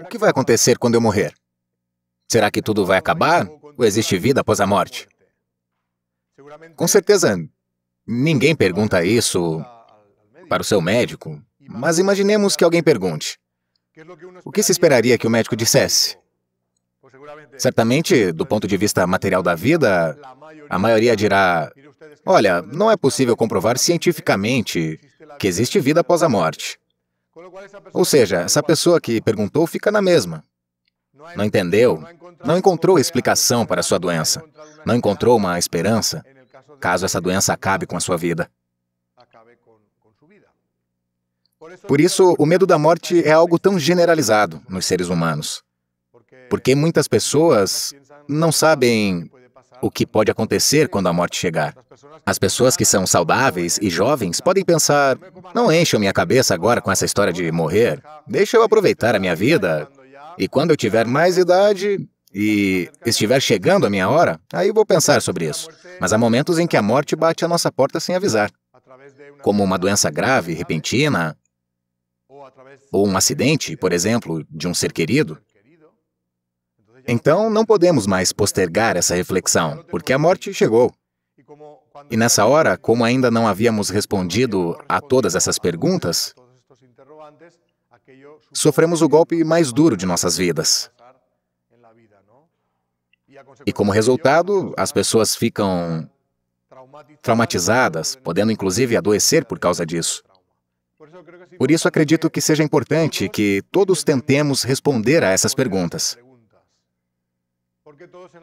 O que vai acontecer quando eu morrer? Será que tudo vai acabar? Ou existe vida após a morte? Com certeza, ninguém pergunta isso para o seu médico, mas imaginemos que alguém pergunte. O que se esperaria que o médico dissesse? Certamente, do ponto de vista material da vida, a maioria dirá: olha, não é possível comprovar cientificamente que existe vida após a morte. Ou seja, essa pessoa que perguntou fica na mesma. Não é entendeu, não encontrou explicação para a sua doença, não encontrou uma esperança, caso essa doença acabe com a sua vida. Por isso, o medo da morte é algo tão generalizado nos seres humanos, porque muitas pessoas não sabem o que pode acontecer quando a morte chegar. As pessoas que são saudáveis e jovens podem pensar: não encham minha cabeça agora com essa história de morrer, deixa eu aproveitar a minha vida. E quando eu tiver mais idade e estiver chegando a minha hora, aí vou pensar sobre isso. Mas há momentos em que a morte bate à nossa porta sem avisar como uma doença grave, repentina, ou um acidente, por exemplo, de um ser querido, então não podemos mais postergar essa reflexão, porque a morte chegou. E nessa hora, como ainda não havíamos respondido a todas essas perguntas, sofremos o golpe mais duro de nossas vidas. E como resultado, as pessoas ficam traumatizadas, podendo inclusive adoecer por causa disso. Por isso, acredito que seja importante que todos tentemos responder a essas perguntas.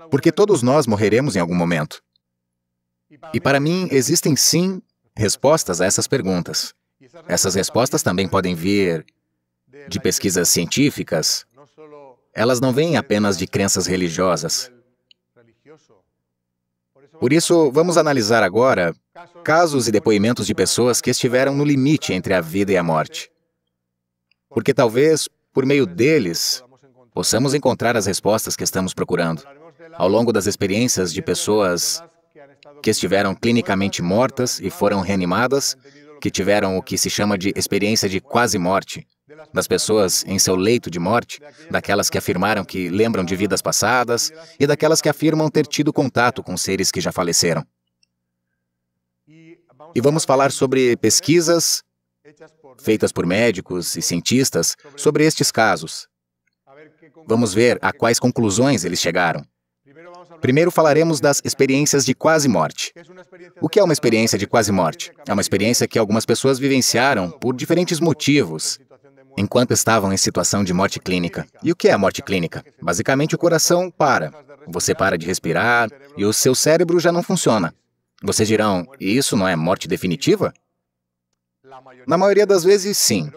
Porque todos nós morreremos em algum momento. E para mim, existem sim respostas a essas perguntas. Essas respostas também podem vir de pesquisas científicas. Elas não vêm apenas de crenças religiosas. Por isso, vamos analisar agora casos e depoimentos de pessoas que estiveram no limite entre a vida e a morte. Porque talvez, por meio deles, possamos encontrar as respostas que estamos procurando. Ao longo das experiências de pessoas que estiveram clinicamente mortas e foram reanimadas, que tiveram o que se chama de experiência de quase morte, das pessoas em seu leito de morte, daquelas que afirmaram que lembram de vidas passadas e daquelas que afirmam ter tido contato com seres que já faleceram. E vamos falar sobre pesquisas feitas por médicos e cientistas sobre estes casos Vamos ver a quais conclusões eles chegaram. Primeiro falaremos das experiências de quase morte. O que é uma experiência de quase morte? É uma experiência que algumas pessoas vivenciaram por diferentes motivos enquanto estavam em situação de morte clínica. E o que é a morte clínica? Basicamente, o coração para. Você para de respirar e o seu cérebro já não funciona. Vocês dirão, isso não é morte definitiva? Na maioria das vezes, sim.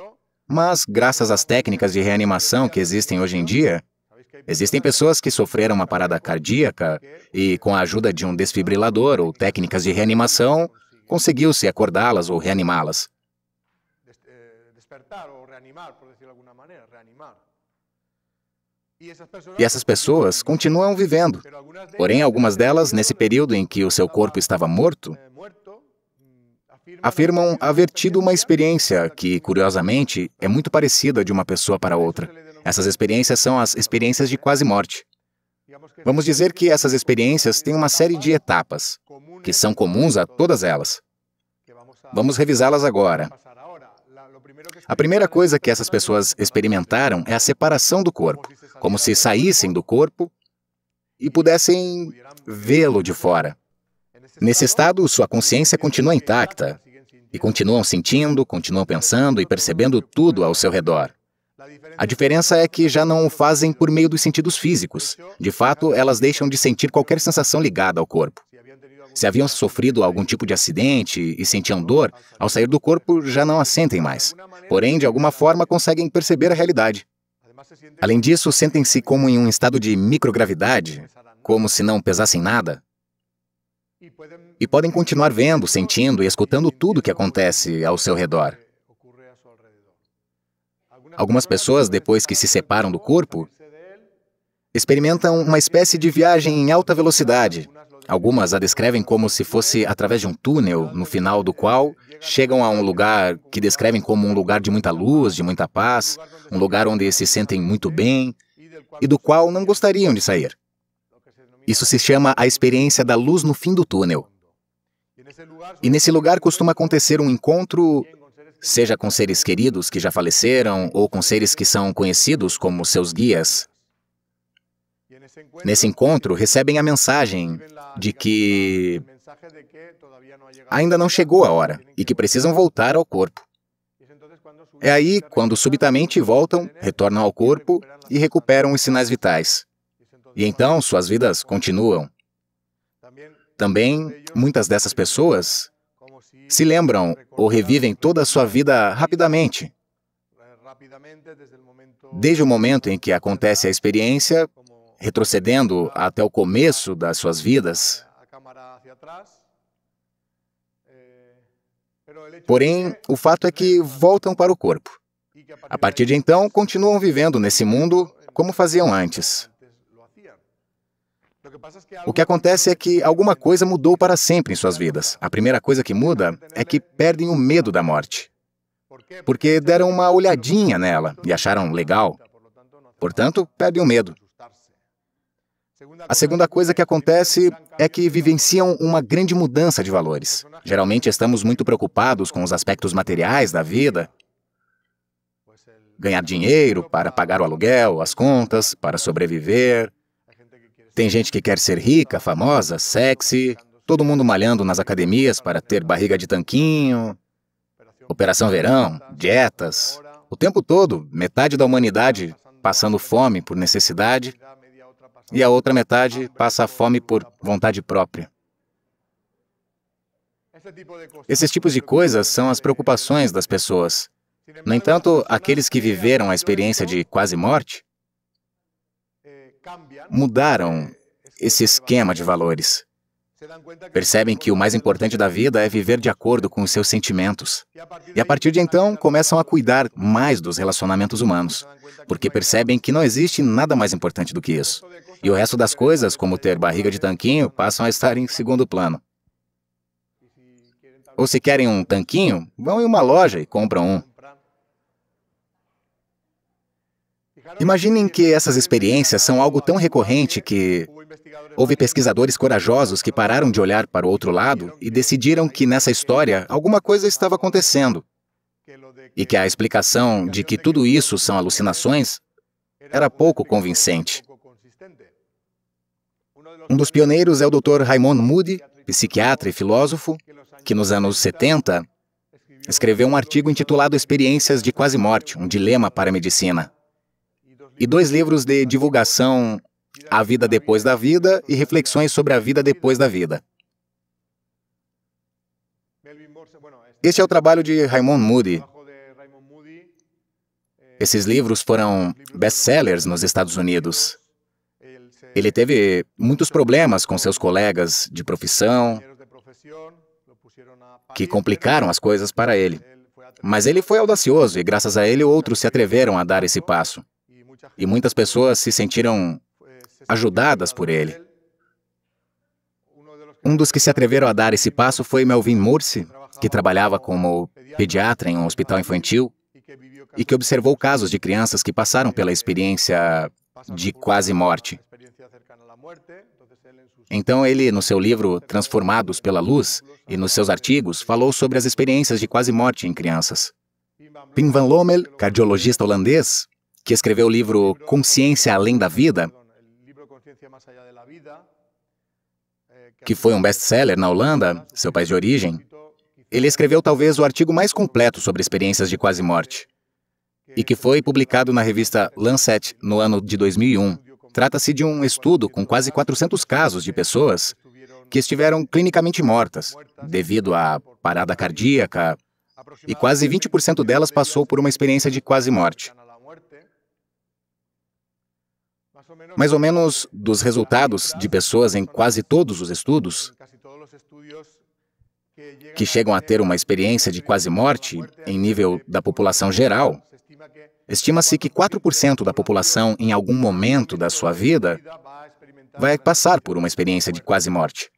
Mas, graças às técnicas de reanimação que existem hoje em dia, existem pessoas que sofreram uma parada cardíaca e, com a ajuda de um desfibrilador ou técnicas de reanimação, conseguiu-se acordá-las ou reanimá-las. E essas pessoas continuam vivendo. Porém, algumas delas, nesse período em que o seu corpo estava morto, afirmam haver tido uma experiência que, curiosamente, é muito parecida de uma pessoa para outra. Essas experiências são as experiências de quase morte. Vamos dizer que essas experiências têm uma série de etapas, que são comuns a todas elas. Vamos revisá-las agora. A primeira coisa que essas pessoas experimentaram é a separação do corpo, como se saíssem do corpo e pudessem vê-lo de fora. Nesse estado, sua consciência continua intacta, e continuam sentindo, continuam pensando e percebendo tudo ao seu redor. A diferença é que já não o fazem por meio dos sentidos físicos. De fato, elas deixam de sentir qualquer sensação ligada ao corpo. Se haviam sofrido algum tipo de acidente e sentiam dor, ao sair do corpo já não a sentem mais. Porém, de alguma forma, conseguem perceber a realidade. Além disso, sentem-se como em um estado de microgravidade, como se não pesassem nada, e podem continuar vendo, sentindo e escutando tudo o que acontece ao seu redor. Algumas pessoas, depois que se separam do corpo, experimentam uma espécie de viagem em alta velocidade. Algumas a descrevem como se fosse através de um túnel, no final do qual chegam a um lugar que descrevem como um lugar de muita luz, de muita paz, um lugar onde se sentem muito bem e do qual não gostariam de sair. Isso se chama a experiência da luz no fim do túnel. E nesse lugar costuma acontecer um encontro, seja com seres queridos que já faleceram ou com seres que são conhecidos como seus guias. Nesse encontro, recebem a mensagem de que ainda não chegou a hora e que precisam voltar ao corpo. É aí quando subitamente voltam, retornam ao corpo e recuperam os sinais vitais. E então suas vidas continuam. Também, muitas dessas pessoas se lembram ou revivem toda a sua vida rapidamente. Desde o momento em que acontece a experiência, retrocedendo até o começo das suas vidas. Porém, o fato é que voltam para o corpo. A partir de então, continuam vivendo nesse mundo como faziam antes. O que acontece é que alguma coisa mudou para sempre em suas vidas. A primeira coisa que muda é que perdem o medo da morte, porque deram uma olhadinha nela e acharam legal. Portanto, perdem o medo. A segunda coisa que acontece é que vivenciam uma grande mudança de valores. Geralmente estamos muito preocupados com os aspectos materiais da vida, ganhar dinheiro para pagar o aluguel, as contas, para sobreviver, tem gente que quer ser rica, famosa, sexy, todo mundo malhando nas academias para ter barriga de tanquinho, operação verão, dietas, o tempo todo, metade da humanidade passando fome por necessidade e a outra metade passa fome por vontade própria. Esses tipos de coisas são as preocupações das pessoas. No entanto, aqueles que viveram a experiência de quase morte mudaram esse esquema de valores. Percebem que o mais importante da vida é viver de acordo com os seus sentimentos. E a partir de então, começam a cuidar mais dos relacionamentos humanos, porque percebem que não existe nada mais importante do que isso. E o resto das coisas, como ter barriga de tanquinho, passam a estar em segundo plano. Ou se querem um tanquinho, vão em uma loja e compram um. Imaginem que essas experiências são algo tão recorrente que houve pesquisadores corajosos que pararam de olhar para o outro lado e decidiram que nessa história alguma coisa estava acontecendo e que a explicação de que tudo isso são alucinações era pouco convincente. Um dos pioneiros é o Dr. Raymond Moody, psiquiatra e filósofo, que nos anos 70 escreveu um artigo intitulado Experiências de Quase Morte, um dilema para a medicina e dois livros de divulgação, A Vida Depois da Vida e Reflexões sobre a Vida Depois da Vida. Este é o trabalho de Raymond Moody. Esses livros foram best-sellers nos Estados Unidos. Ele teve muitos problemas com seus colegas de profissão, que complicaram as coisas para ele. Mas ele foi audacioso e, graças a ele, outros se atreveram a dar esse passo e muitas pessoas se sentiram ajudadas por ele. Um dos que se atreveram a dar esse passo foi Melvin Mursi, que trabalhava como pediatra em um hospital infantil e que observou casos de crianças que passaram pela experiência de quase morte. Então ele, no seu livro Transformados pela Luz e nos seus artigos, falou sobre as experiências de quase morte em crianças. Pim van Lommel, cardiologista holandês, que escreveu o livro Consciência Além da Vida, que foi um best-seller na Holanda, seu país de origem, ele escreveu talvez o artigo mais completo sobre experiências de quase-morte, e que foi publicado na revista Lancet no ano de 2001. Trata-se de um estudo com quase 400 casos de pessoas que estiveram clinicamente mortas devido à parada cardíaca, e quase 20% delas passou por uma experiência de quase-morte. Mais ou menos dos resultados de pessoas em quase todos os estudos que chegam a ter uma experiência de quase morte em nível da população geral, estima-se que 4% da população em algum momento da sua vida vai passar por uma experiência de quase morte.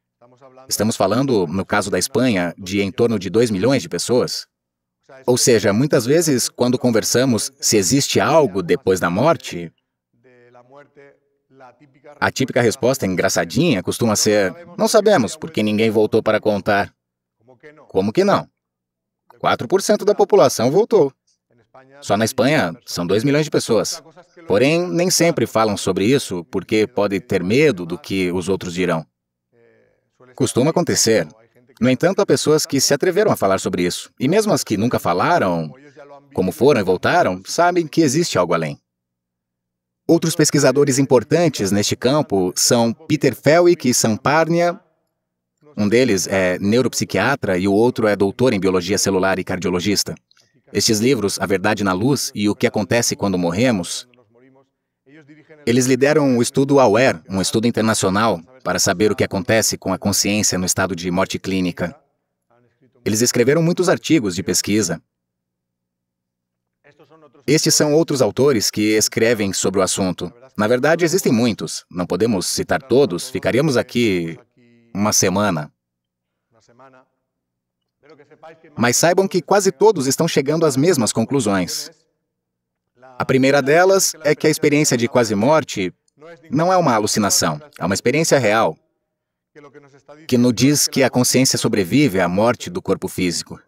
Estamos falando, no caso da Espanha, de em torno de 2 milhões de pessoas. Ou seja, muitas vezes, quando conversamos se existe algo depois da morte, a típica resposta engraçadinha costuma ser: Não sabemos, porque ninguém voltou para contar. Como que não? 4% da população voltou. Só na Espanha são 2 milhões de pessoas. Porém, nem sempre falam sobre isso porque podem ter medo do que os outros dirão. Costuma acontecer. No entanto, há pessoas que se atreveram a falar sobre isso. E mesmo as que nunca falaram, como foram e voltaram, sabem que existe algo além. Outros pesquisadores importantes neste campo são Peter Felwick e Samparnia. Um deles é neuropsiquiatra e o outro é doutor em biologia celular e cardiologista. Estes livros, A Verdade na Luz e O que Acontece Quando Morremos, eles lideram o estudo AWARE, um estudo internacional, para saber o que acontece com a consciência no estado de morte clínica. Eles escreveram muitos artigos de pesquisa, estes são outros autores que escrevem sobre o assunto. Na verdade, existem muitos, não podemos citar todos, ficaríamos aqui uma semana. Mas saibam que quase todos estão chegando às mesmas conclusões. A primeira delas é que a experiência de quase morte não é uma alucinação, é uma experiência real, que nos diz que a consciência sobrevive à morte do corpo físico.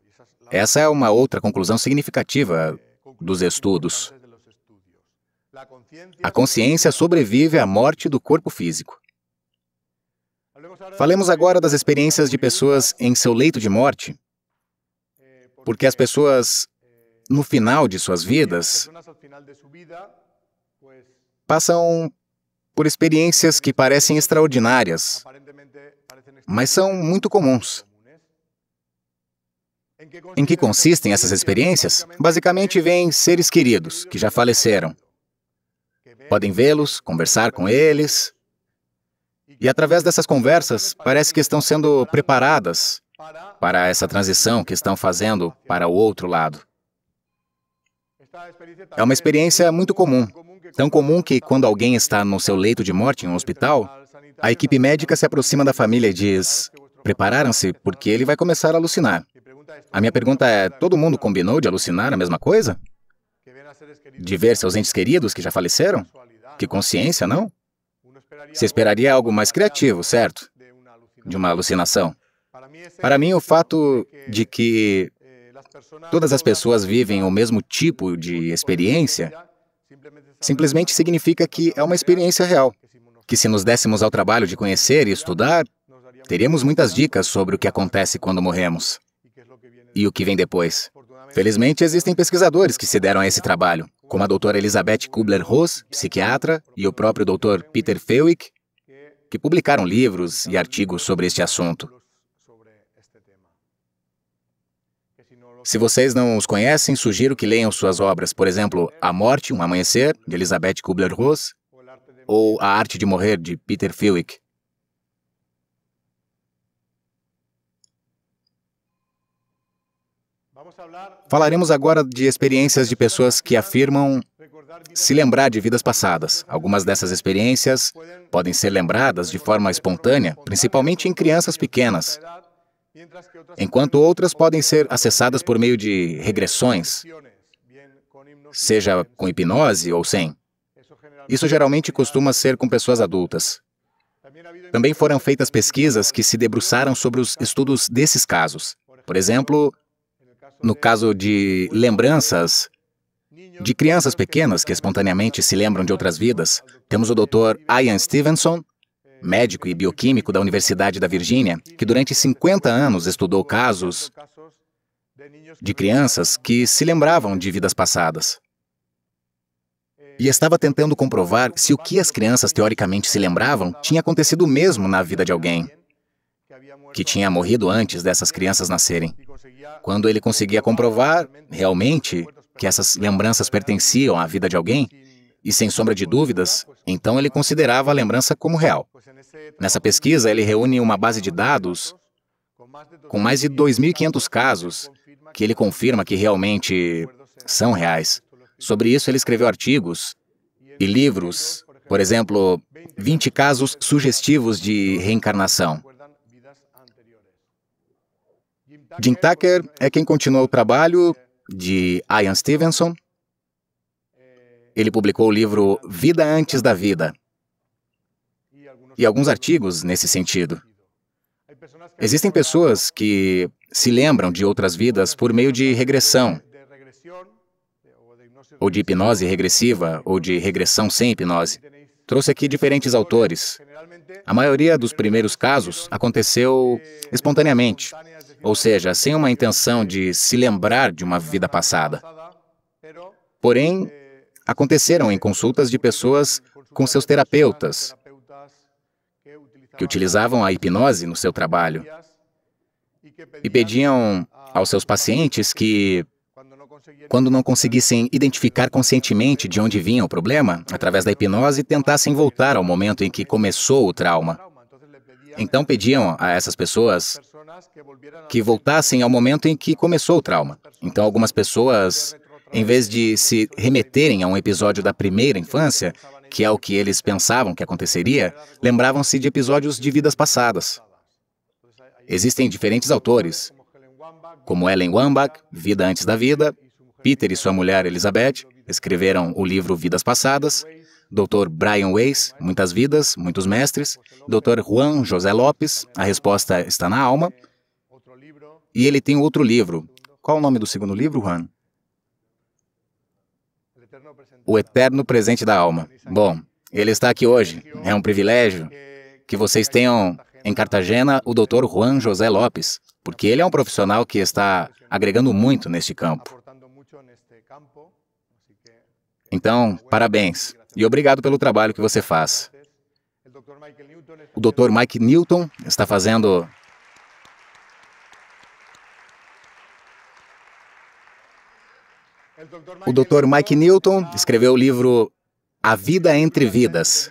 Essa é uma outra conclusão significativa dos estudos. A consciência sobrevive à morte do corpo físico. Falemos agora das experiências de pessoas em seu leito de morte, porque as pessoas, no final de suas vidas, passam por experiências que parecem extraordinárias, mas são muito comuns. Em que consistem essas experiências? Basicamente, vêm seres queridos que já faleceram. Podem vê-los, conversar com eles. E através dessas conversas, parece que estão sendo preparadas para essa transição que estão fazendo para o outro lado. É uma experiência muito comum, tão comum que quando alguém está no seu leito de morte em um hospital, a equipe médica se aproxima da família e diz: "Prepararam-se porque ele vai começar a alucinar". A minha pergunta é: todo mundo combinou de alucinar a mesma coisa? De ver seus entes queridos que já faleceram? Que consciência, não? Se esperaria algo mais criativo, certo? De uma alucinação. Para mim, o fato de que todas as pessoas vivem o mesmo tipo de experiência simplesmente significa que é uma experiência real. Que se nos dessemos ao trabalho de conhecer e estudar, teríamos muitas dicas sobre o que acontece quando morremos e o que vem depois. Felizmente, existem pesquisadores que se deram a esse trabalho, como a doutora Elizabeth Kubler-Ross, psiquiatra, e o próprio doutor Peter Fewick, que publicaram livros e artigos sobre este assunto. Se vocês não os conhecem, sugiro que leiam suas obras, por exemplo, A Morte, Um Amanhecer, de Elizabeth Kubler-Ross, ou A Arte de Morrer, de Peter Fewick. Falaremos agora de experiências de pessoas que afirmam se lembrar de vidas passadas. Algumas dessas experiências podem ser lembradas de forma espontânea, principalmente em crianças pequenas, enquanto outras podem ser acessadas por meio de regressões, seja com hipnose ou sem. Isso geralmente costuma ser com pessoas adultas. Também foram feitas pesquisas que se debruçaram sobre os estudos desses casos. Por exemplo, no caso de lembranças de crianças pequenas que espontaneamente se lembram de outras vidas, temos o Dr. Ian Stevenson, médico e bioquímico da Universidade da Virgínia, que durante 50 anos estudou casos de crianças que se lembravam de vidas passadas. E estava tentando comprovar se o que as crianças teoricamente se lembravam tinha acontecido mesmo na vida de alguém que tinha morrido antes dessas crianças nascerem. Quando ele conseguia comprovar realmente que essas lembranças pertenciam à vida de alguém, e sem sombra de dúvidas, então ele considerava a lembrança como real. Nessa pesquisa, ele reúne uma base de dados com mais de 2.500 casos que ele confirma que realmente são reais. Sobre isso, ele escreveu artigos e livros, por exemplo, 20 casos sugestivos de reencarnação. Jim Tucker é quem continua o trabalho de Ian Stevenson. Ele publicou o livro Vida Antes da Vida e alguns artigos nesse sentido. Existem pessoas que se lembram de outras vidas por meio de regressão, ou de hipnose regressiva, ou de regressão sem hipnose. Trouxe aqui diferentes autores. A maioria dos primeiros casos aconteceu espontaneamente, ou seja, sem uma intenção de se lembrar de uma vida passada. Porém, aconteceram em consultas de pessoas com seus terapeutas, que utilizavam a hipnose no seu trabalho e pediam aos seus pacientes que, quando não conseguissem identificar conscientemente de onde vinha o problema, através da hipnose, tentassem voltar ao momento em que começou o trauma. Então pediam a essas pessoas que voltassem ao momento em que começou o trauma. Então algumas pessoas, em vez de se remeterem a um episódio da primeira infância, que é o que eles pensavam que aconteceria, lembravam-se de episódios de vidas passadas. Existem diferentes autores, como Ellen Wambach, Vida Antes da Vida, Peter e sua mulher Elizabeth escreveram o livro Vidas Passadas, Dr. Brian Weiss, Muitas Vidas, Muitos Mestres, Dr. Juan José Lopes, A Resposta Está na Alma, e ele tem outro livro. Qual o nome do segundo livro, Juan? O Eterno Presente da Alma. Bom, ele está aqui hoje. É um privilégio que vocês tenham em Cartagena o Dr. Juan José Lopes, porque ele é um profissional que está agregando muito neste campo. Então, parabéns. E obrigado pelo trabalho que você faz. O Dr. Mike Newton está fazendo O Dr. Mike Newton escreveu o livro A Vida entre Vidas.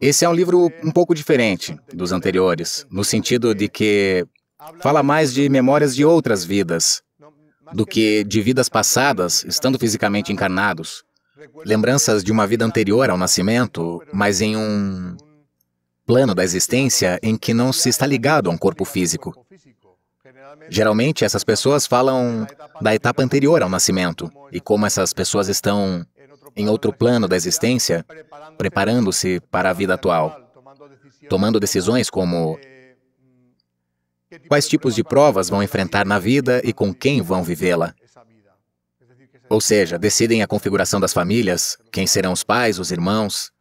Esse é um livro um pouco diferente dos anteriores, no sentido de que fala mais de memórias de outras vidas do que de vidas passadas, estando fisicamente encarnados lembranças de uma vida anterior ao nascimento, mas em um plano da existência em que não se está ligado a um corpo físico. Geralmente, essas pessoas falam da etapa anterior ao nascimento e como essas pessoas estão em outro plano da existência, preparando-se para a vida atual, tomando decisões como quais tipos de provas vão enfrentar na vida e com quem vão vivê-la. Ou seja, decidem a configuração das famílias, quem serão os pais, os irmãos,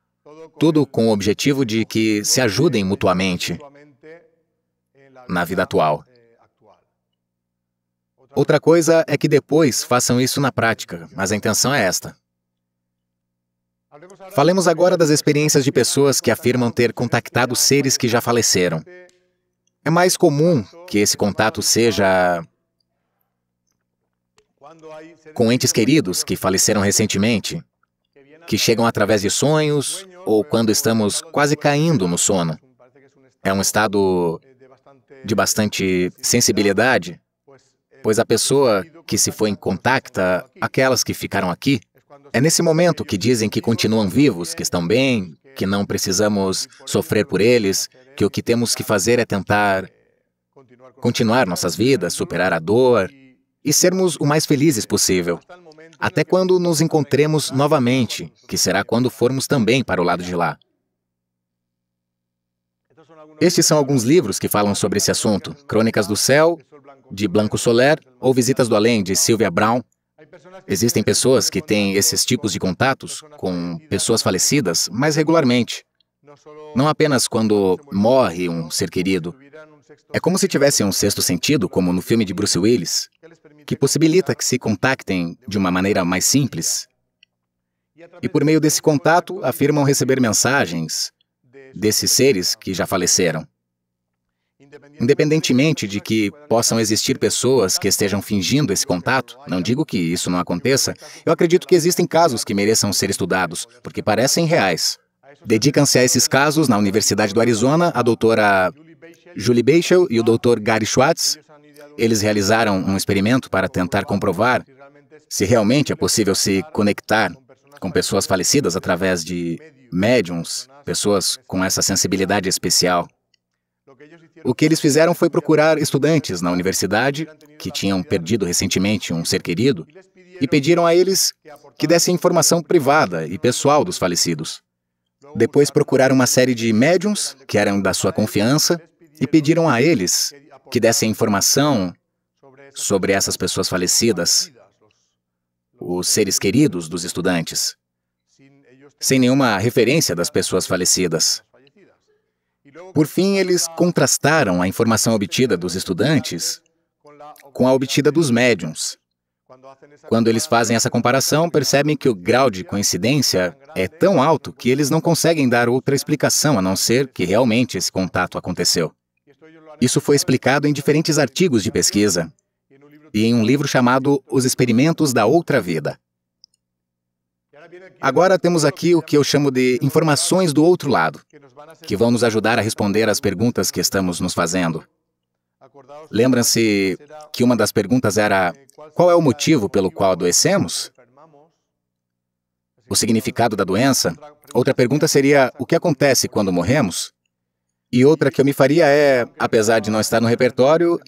tudo com o objetivo de que se ajudem mutuamente na vida atual. Outra coisa é que depois façam isso na prática, mas a intenção é esta. Falemos agora das experiências de pessoas que afirmam ter contactado seres que já faleceram. É mais comum que esse contato seja com entes queridos que faleceram né? recentemente, que chegam né? através de sonhos ou quando né? estamos quase caindo no sono. É, é um estado eh, de bastante sensibilidade, eh, pois a é pessoa que se foi em contacto, aquelas que ficaram é aqui, é nesse momento que dizem que continuam vivos, que estão bem, que não precisamos sofrer por eles, que o que temos que fazer é tentar continuar nossas vidas, superar a dor, e sermos o mais felizes possível, até quando nos encontremos novamente, que será quando formos também para o lado de lá. Estes são alguns livros que falam sobre esse assunto: Crônicas do Céu, de Blanco Soler, ou Visitas do Além, de Sylvia Brown. Existem pessoas que têm esses tipos de contatos com pessoas falecidas mais regularmente. Não apenas quando morre um ser querido, é como se tivesse um sexto sentido, como no filme de Bruce Willis, que possibilita que se contactem de uma maneira mais simples. E por meio desse contato, afirmam receber mensagens desses seres que já faleceram. Independentemente de que possam existir pessoas que estejam fingindo esse contato, não digo que isso não aconteça, eu acredito que existem casos que mereçam ser estudados, porque parecem reais. Dedicam-se a esses casos na Universidade do Arizona a doutora Julie Beischel e o Dr. Gary Schwartz, eles realizaram um experimento para tentar comprovar se realmente é possível se conectar com pessoas falecidas através de médiums, pessoas com essa sensibilidade especial. O que eles fizeram foi procurar estudantes na universidade que tinham perdido recentemente um ser querido e pediram a eles que dessem informação privada e pessoal dos falecidos. Depois procuraram uma série de médiums que eram da sua confiança e pediram a eles que dessem informação sobre essas pessoas falecidas, os seres queridos dos estudantes, sem nenhuma referência das pessoas falecidas. Por fim, eles contrastaram a informação obtida dos estudantes com a obtida dos médiums. Quando eles fazem essa comparação, percebem que o grau de coincidência é tão alto que eles não conseguem dar outra explicação a não ser que realmente esse contato aconteceu. Isso foi explicado em diferentes artigos de pesquisa e em um livro chamado Os Experimentos da Outra Vida. Agora temos aqui o que eu chamo de informações do outro lado, que vão nos ajudar a responder às perguntas que estamos nos fazendo. Lembram-se que uma das perguntas era: qual é o motivo pelo qual adoecemos? O significado da doença? Outra pergunta seria: o que acontece quando morremos? E outra que eu me faria é, apesar de não estar no repertório,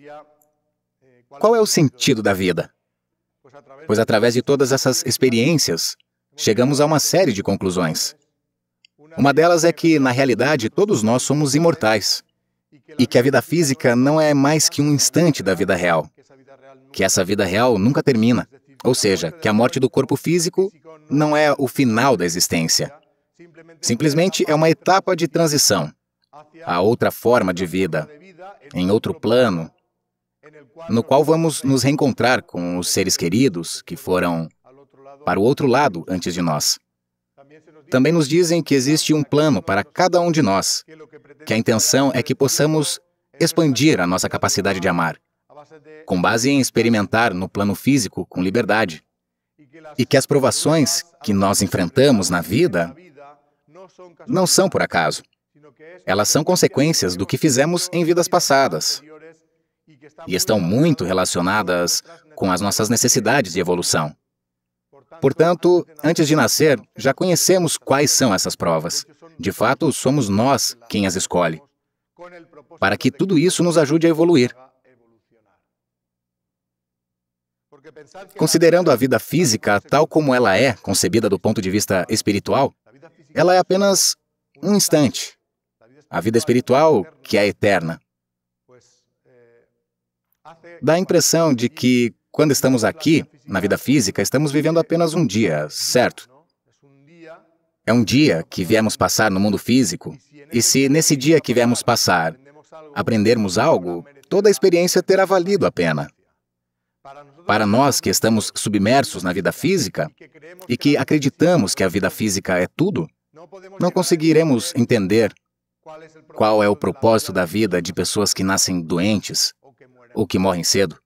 qual é o sentido da vida? Pois através de todas essas experiências, chegamos a uma série de conclusões. Uma delas é que, na realidade, todos nós somos imortais e que a vida física não é mais que um instante da vida real, que essa vida real nunca termina, ou seja, que a morte do corpo físico não é o final da existência. Simplesmente é uma etapa de transição a outra forma de vida, em outro plano, no qual vamos nos reencontrar com os seres queridos que foram para o outro lado antes de nós. Também nos dizem que existe um plano para cada um de nós, que a intenção é que possamos expandir a nossa capacidade de amar, com base em experimentar no plano físico com liberdade, e que as provações que nós enfrentamos na vida não são por acaso. Elas são consequências do que fizemos em vidas passadas e estão muito relacionadas com as nossas necessidades de evolução. Portanto, antes de nascer, já conhecemos quais são essas provas. De fato, somos nós quem as escolhe, para que tudo isso nos ajude a evoluir. Considerando a vida física tal como ela é, concebida do ponto de vista espiritual, ela é apenas um instante, a vida espiritual que é eterna. Dá a impressão de que, quando estamos aqui, na vida física, estamos vivendo apenas um dia, certo? É um dia que viemos passar no mundo físico, e se nesse dia que viemos passar aprendermos algo, toda a experiência terá valido a pena. Para nós que estamos submersos na vida física e que acreditamos que a vida física é tudo, não conseguiremos entender qual é o propósito é da vida de pessoas que nascem doentes ou que morrem cedo?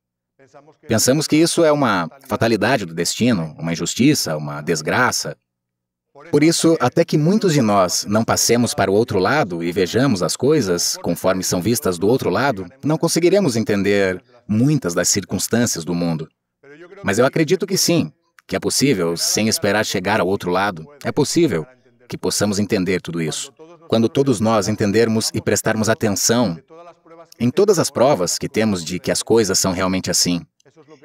Pensamos que isso é uma fatalidade do destino, uma injustiça, uma desgraça. Por isso, até que muitos de nós não passemos para o outro lado e vejamos as coisas conforme são vistas do outro lado, não conseguiremos entender muitas das circunstâncias do mundo. Mas eu acredito que sim, que é possível, sem esperar chegar ao outro lado, é possível que possamos entender tudo isso. Quando todos nós entendermos e prestarmos atenção em todas as provas que temos de que as coisas são realmente assim,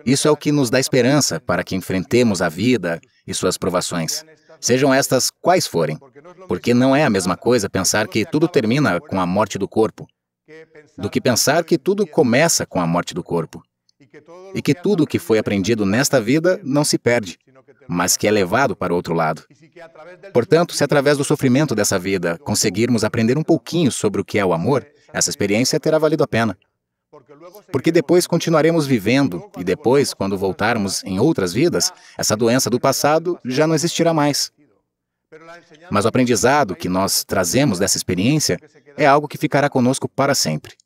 isso é o que nos dá esperança para que enfrentemos a vida e suas provações, sejam estas quais forem, porque não é a mesma coisa pensar que tudo termina com a morte do corpo do que pensar que tudo começa com a morte do corpo e que tudo o que foi aprendido nesta vida não se perde mas que é levado para o outro lado. Portanto, se através do sofrimento dessa vida conseguirmos aprender um pouquinho sobre o que é o amor, essa experiência terá valido a pena. Porque depois continuaremos vivendo, e depois, quando voltarmos em outras vidas, essa doença do passado já não existirá mais. Mas o aprendizado que nós trazemos dessa experiência é algo que ficará conosco para sempre.